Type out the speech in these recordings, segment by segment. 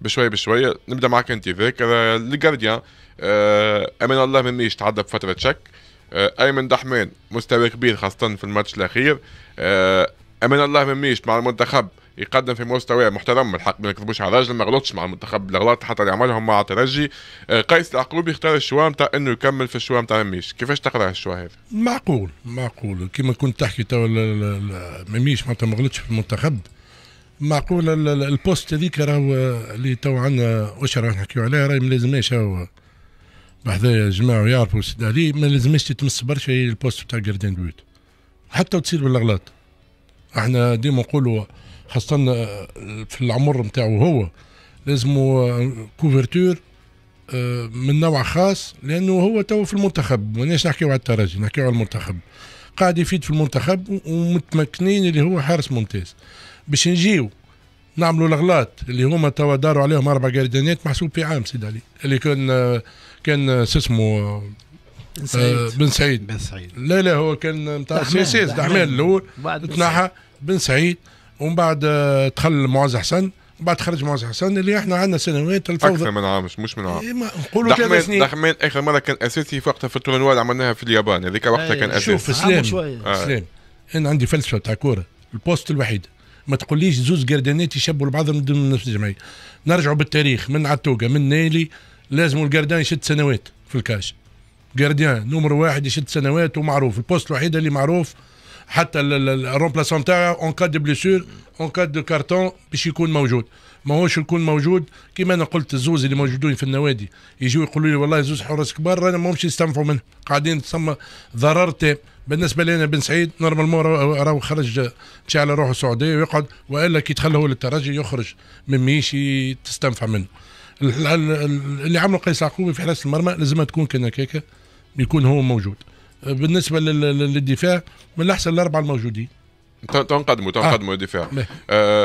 بشوي بشوي نبدا معك انت ذاكره الجارديان امان الله منيش تعدى بفتره شك آه، ايمن دحمان مستوى كبير خاصه في الماتش الاخير آه، امان الله ميش مع المنتخب يقدم في مستوى محترم الحق ما نكذبوش على الراجل ما غلطش مع المنتخب الاغلاط حتى اللي عملهم مع الترجي آه، قيس العقوبي اختار الشوا نتاع انه يكمل في الشوا نتاع ميش كيفاش تقرا الشوا هذا؟ معقول معقول كما كنت تحكي تو ميميش معناتها ما غلطش في المنتخب معقول البوست هذيك راهو اللي تو عندنا اشرة راح نحكيو عليها راهي ما لازمناش بحذايا جماعة يعرفوا سيدي علي ما لازمهاش تتمس برشا هي البوست بتاع جاردين بيوت حتى وتصير بالاغلاط احنا ديما نقولوا خاصه في العمر نتاعو هو لازم كوفرتور آه، من نوع خاص لانه هو تو في المنتخب ماناش نحكيو على الترجي نحكيو على المنتخب قاعد يفيد في المنتخب ومتمكنين اللي هو حارس ممتاز باش نجيو نعملوا الاغلاط اللي هما توا داروا عليهم اربع جاردينات محسوب في عام سيدي علي اللي كان كان شو اسمه بن سعيد آه، بن سعيد بن سعيد لا لا هو كان نتاع سي سي الاول تنحى بن سعيد ومن بعد آه، دخل معز حسن بعد خرج معز حسن اللي احنا عندنا سنوات الفوضى اكثر من عام مش من عام إيه، نقولوا ثلاث سنين دحمان اخر مره كان اساسي في وقتها في التورنوا اللي عملناها في اليابان هذيك وقتها إيه، كان اساسي شوف سلام آه. انا عندي فلسفه تاع كوره البوست الوحيد ما تقوليش زوز جردانات يشبوا لبعضهم من ضمن نفس الجمعيه نرجعوا بالتاريخ من عتوقه من نيلي لازم القردان يشد سنوات في الكاش جارديان نمر واحد يشد سنوات ومعروف البوست الوحيد اللي معروف حتى الرومبلاسون تاعه اون كاد بليسور اون كاد دو كارتون باش يكون موجود ماهوش يكون موجود كما انا قلت الزوز اللي موجودين في النوادي يجوا يقولوا لي والله زوز حراس كبار رانا ماهمش يستنفعوا منه قاعدين ثم ضرر تام بالنسبه لنا بن سعيد نورمالمون راهو خرج مشى على روحه السعوديه ويقعد والا كي تخلى هو للترجي يخرج من ميشي تستنفع منه اللي عمله قيس عقوبي في حراسه المرمى لازم تكون كان هكاك يكون هو موجود بالنسبه للدفاع من الاحسن الاربعه الموجودين تنقدموا تنقدموا الدفاع آه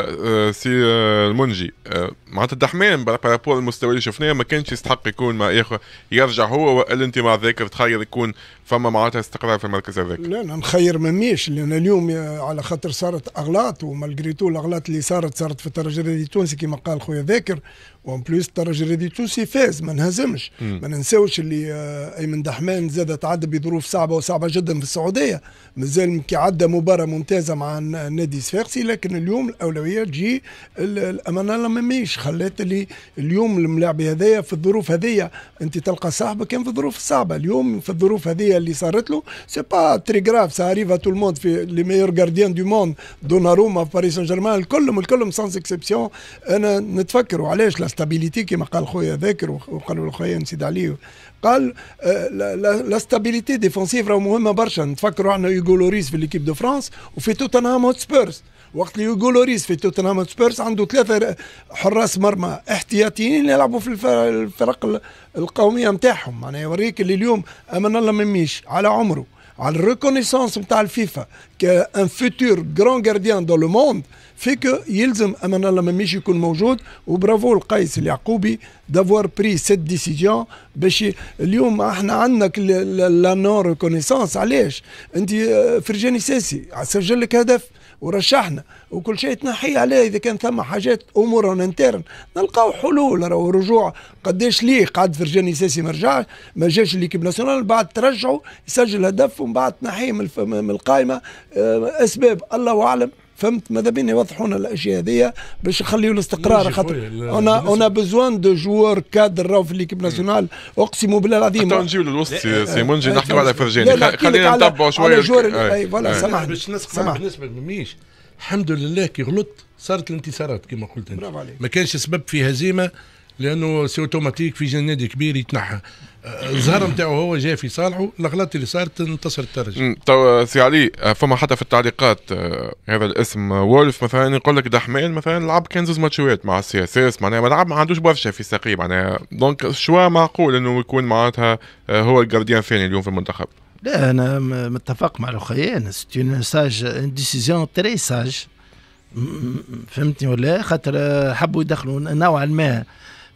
آه سي آه المنجي آه، معناتها الدحمان بارابور المستوى اللي شفناه ما كانش يستحق يكون مع اخر يرجع هو انت مع ذاكر تخير يكون فما معناتها استقرار في المركز هذاك لا لا نخير ما ميش لان اليوم على خاطر صارت اغلاط ومالغريتو الاغلاط اللي صارت صارت في الترجي الرياضي التونسي كما قال خويا ذاكر وان بليس الترجي الرياضي التونسي فاز ما انهزمش ما ننساوش اللي آه، ايمن دحمان زاد تعدى بظروف صعبه وصعبه جدا في السعوديه مازال كي عدى مباراه ممتازه مع مع الصفاقسي لكن اليوم الاولويه تجي الامانه لاميميش خلات لي اليوم الملاعب هذايا في الظروف هذيا انت تلقى صاحبك كان في الظروف الصعبه اليوم في الظروف هذيا اللي صارت له سي با تري غراف سا اريفا تو الموند في لي ميور غارديان دو موند دوناروما في باريس سان جيرمان الكلهم الكلهم سانس اكسبسيون انا نتفكروا علاش لا ستابيليتي كما قال خويا ذاكر وقالوا خويا نسيد علي قال آه، لا ستابيليتي ديفونسيف راه مهمه برشا نتفكروا احنا يقولوا لوريس في ليكيب دو فرانس وفي توت توتنهام هوتسبيرز وقت اللي يقولوا ريس في توتنهام سبيرز عنده ثلاثه حراس مرمى احتياطيين يلعبوا في الفرق القوميه نتاعهم معناها يوريك اللي اليوم امان الله ما على عمره على الريكونيسونس نتاع الفيفا كان فيتور جران جارديان دو لو موند فيك يلزم امانه لما مش يكون موجود وبرافو القيس اليعقوبي دافوار بري سيت ديسيجن باش اليوم احنا عندنا لا نون ريكونيسونس علاش انت فرجاني ساسي سجل لك هدف ورشحنا وكل شيء تنحي عليه اذا كان ثم حاجات امور انترن نلقاو حلول راهو رجوع قداش ليه قعد فرجاني ساسي ما رجعش ما جاش ليكيب ناسيونال بعد ترجعوا يسجل هدف ومن بعد تنحيه من القائمه آه، اسباب الله اعلم فهمت ماذا بين يوضحون الاشياء هذيا باش نخليو الاستقرار خاطر انا انا بزوان دو جوار كادر راهو في ليكيب ناسيونال اقسم بالله العظيم تو نجيو للوسط سي مونجي نحكوا على فرجاني خلينا نتبعوا شويه اي فوالا سامحني باش نسمع بالنسبه لميش الحمد لله كي غلط صارت الانتصارات كما قلت انت ما كانش سبب في هزيمه لانه سي اوتوماتيك في نادي كبير يتنحى الزهر نتاعو هو جاي في صالحه الاغلاط اللي صارت انتصر الترجي تو سي علي فما حتى في التعليقات آه، هذا الاسم وولف مثلا يقول لك دحمان مثلا لعب كان زوز ماتشوات مع السي اس اس معناها ما لعب ما عندوش برشا في ساقيه معناها دونك شوا معقول انه يكون معناتها آه، هو الجارديان الثاني اليوم في المنتخب لا انا متفق مع الاخيان سيت ساج ساج ديسيزيون تري ساج فهمتني ولا خاطر آه، حبوا يدخلوا نوعا ما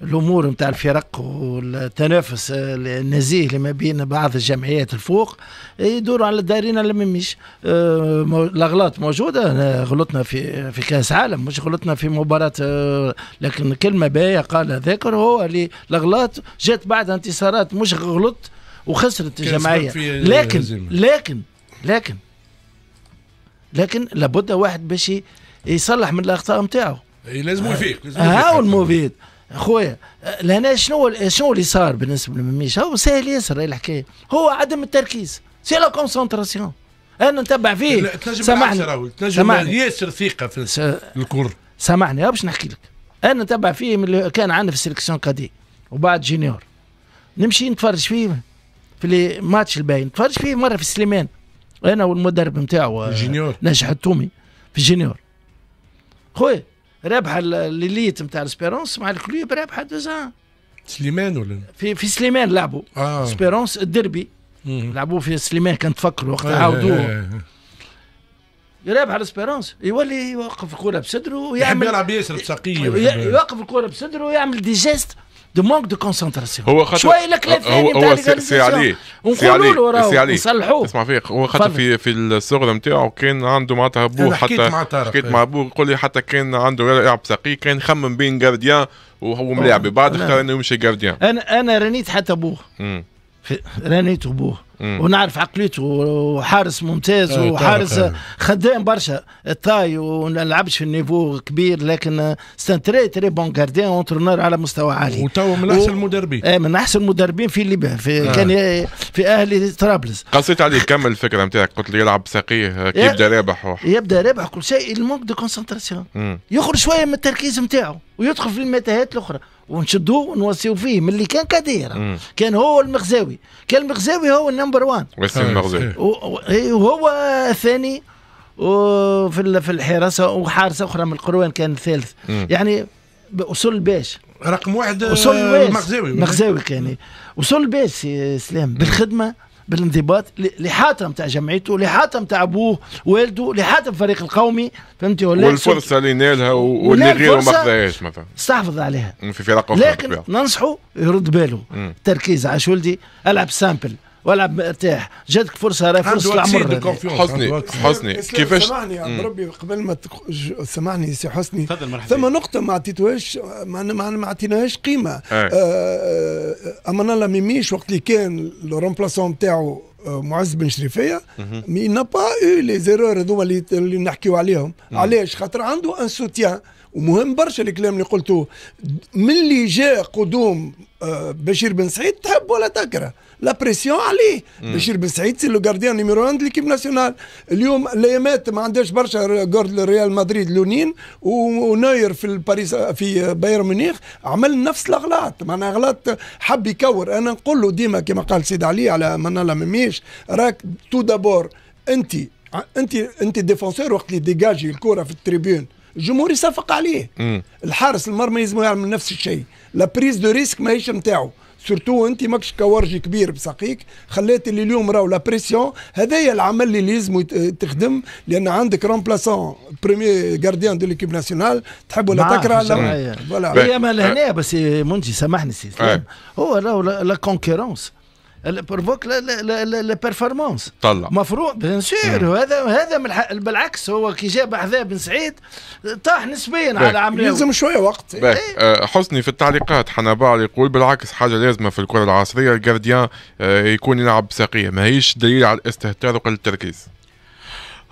الامور نتاع الفرق والتنافس النزيه اللي ما بين بعض الجمعيات الفوق يدوروا على الدارين اللي مش آه، الاغلاط موجوده غلطنا في في كاس عالم مش غلطنا في مباراه آه، لكن كلمه باهيه قالها ذاكر هو اللي الاغلاط جات بعد انتصارات مش غلط وخسرت الجمعيه لكن لكن لكن لكن لابد واحد باش يصلح من الاخطاء نتاعو إيه، لازم يفيق لازم المفيد خويا أه، لهنا شنو شنو اللي صار بالنسبه للمميش هو سهل ياسر الحكايه هو عدم التركيز سي لا كونسونتراسيون انا نتبع فيه سامحني تنجم ياسر ثقه في الكور سامحني باش نحكي لك انا نتبع فيه من اللي كان عندنا في السيليكسيون كادي وبعد جينيور نمشي نتفرج فيه في الماتش الباين نتفرج فيه مره في سليمان انا والمدرب نتاعو أه، جينيور نجح التومي في جينيور خويا رابحه الليليت نتاع سبيرونس مع الكلوب رابحه دوزان سليمان ولا في في سليمان لعبوا آه. سبيرونس الدربي لعبوا في سليمان كان تفكروا وقت آه، عاودوه يرابح آه، آه، سبيرونس يولي يوقف الكره بصدره ويعمل يلعب ياسر تساقيه يوقف الكره بصدره ويعمل دي جيست دو مونك دو كونسنتراسيون هو خاطر شويه الكلام هو, هو سي عليه ونقولوا له راهو نصلحوه اسمع فيك هو خاطر في في الصغر نتاعو كان عنده معناتها بوه حتى حكيت مع طارق حكيت مع بوه يقول لي حتى كان عنده يلعب ساقي كان يخمم بين جارديان وهو ملاعب آه، بعد اختار نعم. انه يمشي جارديان انا انا رانيت حتى بوه رانيت بوه ونعرف عقليته وحارس ممتاز إيه، وحارس خدام برشا الطاي وما لعبش في النيفو كبير لكن سان تري تري بون كارديان اونترنور على مستوى عالي وتو من احسن المدربين ايه من احسن المدربين في ليبيا في آه. كان في اهلي طرابلس قصيت عليه كمل الفكره نتاعك قلت لي يلعب ساقيه يبدا رابح يبدا رابح كل شيء المونك دو كونسنتراسيون يخرج شويه من التركيز نتاعو ويدخل في المتاهات الاخرى ونشدوه ونوصيو فيه من اللي كان كدير كان هو المغزاوي كان المغزاوي هو نمبر وان وسيم إيه، مرزوق إيه. إيه، وهو ثاني وفي في الحراسه وحارس اخرى من القروان كان الثالث يعني وصل باش رقم واحد آه، مغزاوي مغزاوي كان وصل باش اسلام بالخدمه بالانضباط لحاطه نتاع جمعيته لحاطه نتاع ابوه والده لحاطه الفريق القومي فهمتي ولا والفرصه اللي نالها واللي غيره ما خذاهاش مثلا استحفظ عليها في فرق اخرى لكن ننصحه يرد باله تركيز عاش ولدي العب سامبل والعب مرتاح جاتك فرصه راهي فرصه العمر حسني حسني كيفاش سامحني ربي قبل ما سامحني سي حسني ثم نقطه ما عطيتوهاش ما عطيناهاش قيمه آه, آه،, آه، امان الله ميميش وقت اللي كان لو رومبلاسون آه، معز بن شريفيه مي نا با او لي زيرور هذوما اللي نحكيو عليهم علاش خاطر عنده ان سوتيان ومهم برشا الكلام اللي قلته من اللي جاء قدوم بشير بن سعيد تحب ولا تكره لا بريسيون عليه مم. بشير بن سعيد سي لو غارديان نيميرو 1 ليكيب ناسيونال اليوم الايامات ما عندهاش برشا جورد ريال مدريد لونين وناير في باريس في بايرن ميونخ عمل نفس الاغلاط معناها غلط حب يكور انا نقول له ديما كما قال سيد علي على منالا ميميش راك تو دابور انت انت انت ديفونسور وقت اللي ديجاجي الكره في التريبيون الجمهور يصفق عليه مم. الحارس المرمى يلزم يعمل نفس الشيء لا بريز دو ريسك ماهيش نتاعو سورتو انت ماكش كورجي كبير بسقيك خليت اللي اليوم راهو لا بريسيون هذايا العمل اللي لازم تخدم لان عندك رومبلاسون بريمي غارديان دو ليكيب ناسيونال تحب ولا تكره ولا فوالا هي مال هنا بس منجي سامحني سي هو راهو لا كونكيرونس بروفوك بيرفورمانس طلع مفروض بيان سور وهذا هذا من بالعكس هو كي جاب حذاء بن سعيد طاح نسبيا على عمله يلزم شويه وقت إيه؟ آه، حسني في التعليقات حنا حنبال يقول بالعكس حاجه لازمه في الكره العصريه الجارديان آه، يكون يلعب بساقيه ماهيش دليل على الاستهتار وقل التركيز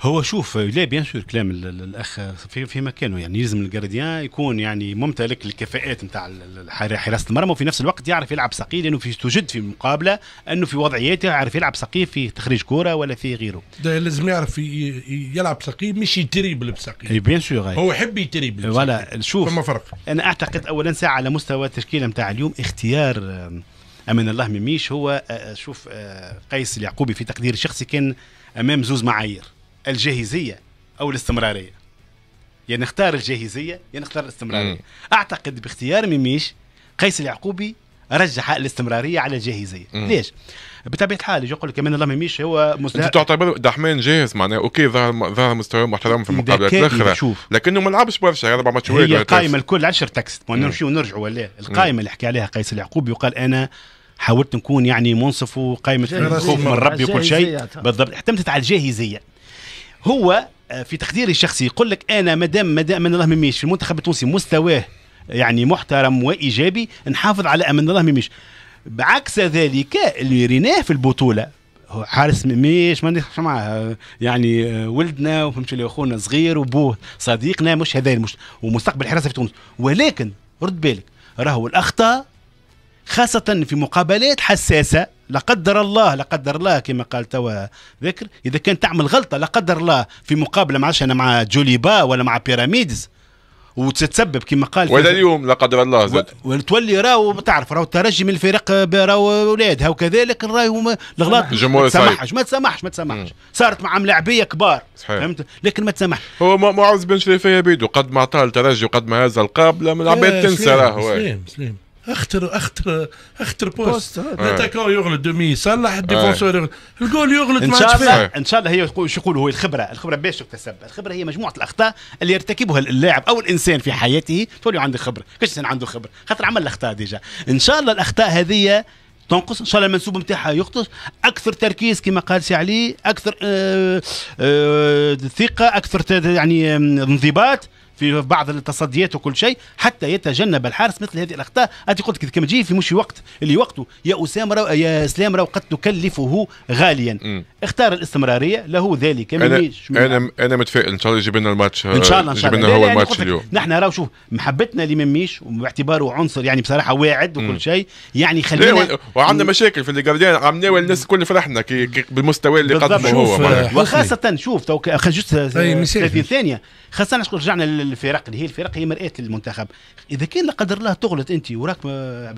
هو شوف لا بيان سور كلام الاخ في, في مكانه يعني يلزم الجارديان يكون يعني ممتلك الكفاءات نتاع حراسه المرمى وفي نفس الوقت يعرف يلعب سقي لانه في توجد في مقابله انه في وضعياته يعرف يلعب سقي في تخريج كوره ولا في غيره ده لازم يعرف يلعب سقي مش يتريبل بسقي بيان سور هو يحب يتريبل ولا شوف فما فرق انا اعتقد اولا ساعه على مستوى التشكيله نتاع اليوم اختيار آه، امان الله ميميش هو آه، شوف آه، قيس اليعقوبي في تقدير شخصي كان امام زوز معايير الجاهزيه او الاستمراريه يعني نختار الجاهزيه يعني نختار الاستمراريه اعتقد باختيار ميميش قيس اليعقوبي رجح الاستمراريه على الجاهزيه مم. ليش بطبيعه الحال يقول لك من الله ميميش هو مستوى انت تعتبر دحمان جاهز معناه اوكي ظهر ظهر مستوى محترم في المقابلات الاخرى لكنه ما لعبش برشا هذا ماتش هي القائمه الكل 10 تكست نمشيو ونرجعوا ولا القائمه اللي حكى عليها قيس اليعقوبي وقال انا حاولت نكون يعني منصف وقائمه خوف من ربي وكل شيء بالضبط اعتمدت على الجاهزيه هو آه، في تقديري الشخصي يقول لك انا مدام مدام ما الله مميش في المنتخب التونسي مستواه يعني محترم وايجابي نحافظ على امان الله مميش بعكس ذلك اللي ريناه في البطوله هو حارس مش ما نخش معاه يعني آه، ولدنا وفهمت اللي اخونا صغير وبوه صديقنا مش هذا المش ومستقبل الحراسه في تونس ولكن رد بالك راهو الاخطاء خاصه في مقابلات حساسه لا قدر الله لا قدر الله كما قال توا ذكر اذا كان تعمل غلطه لا قدر الله في مقابله ما انا مع جوليبا ولا مع بيراميدز وتتسبب كما قال ولا اليوم لا قدر الله زاد وتولي راهو تعرف راهو الترجي من الفرق راهو اولادها وكذلك راهو الغلط ما تسامحش ما تسامحش ما تسامحش صارت مع ملاعبيه كبار صحيح. فهمت لكن ما تسامحش هو معوز بن شريفيه بيدو قد ما طال الترجي وقد ما هز القابله إيه، العباد تنسى راهو سليم سليم اختر اختر اختر بوست الاتاكون آه. يغلط دومي يصلح الديفونسور آه. يغلط الجول يغلط ان شاء الله ان شاء الله هي شو يقولوا هو الخبره الخبره باش تكتسب الخبره هي مجموعه الاخطاء اللي يرتكبها اللاعب او الانسان في حياته تقول عنده خبره كاش انسان عنده خبره خاطر عمل الاخطاء ديجا ان شاء الله الاخطاء هذه تنقص ان شاء الله المنسوب نتاعها يقص اكثر تركيز كما قال سي علي اكثر آه، ثقه اكثر يعني انضباط في بعض التصديات وكل شيء حتى يتجنب الحارس مثل هذه الاخطاء انت قلت كما تجي في مش وقت اللي وقته يا اسامه رو... يا اسلام رو قد تكلفه غاليا م. اختار الاستمراريه له ذلك انا انا انا متفائل ان شاء الله يجيب لنا الماتش ان شاء الله ان شاء الله هو يعني الماتش اليوم نحن راه شوف محبتنا لمميش وباعتباره عنصر يعني بصراحه واعد وكل شيء يعني خلينا وعندنا مشاكل في الجارديان عم ناول الناس الكل فرحنا كي بالمستوى اللي قدمه هو وخاصه شوف تو خرجت 30 ثانيه خاصه رجعنا الفرق اللي هي الفرق هي مرآة المنتخب اذا كان لا قدر الله تغلط انت وراك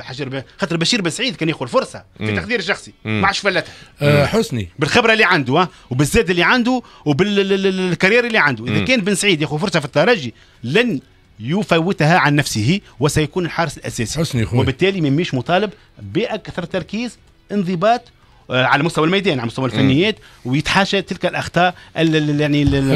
حجر خاطر بشير بن سعيد كان ياخذ فرصه في تقدير شخصي ما عادش فلتها آه، حسني بالخبره اللي عنده ها وبالزاد اللي عنده وبالكارير اللي عنده اذا كان بن سعيد ياخذ فرصه في الترجي لن يفوتها عن نفسه وسيكون الحارس الاساسي حسني خوي. وبالتالي مش مطالب باكثر تركيز انضباط آه، على مستوى الميدان على مستوى الفنيات ويتحاشى تلك الاخطاء يعني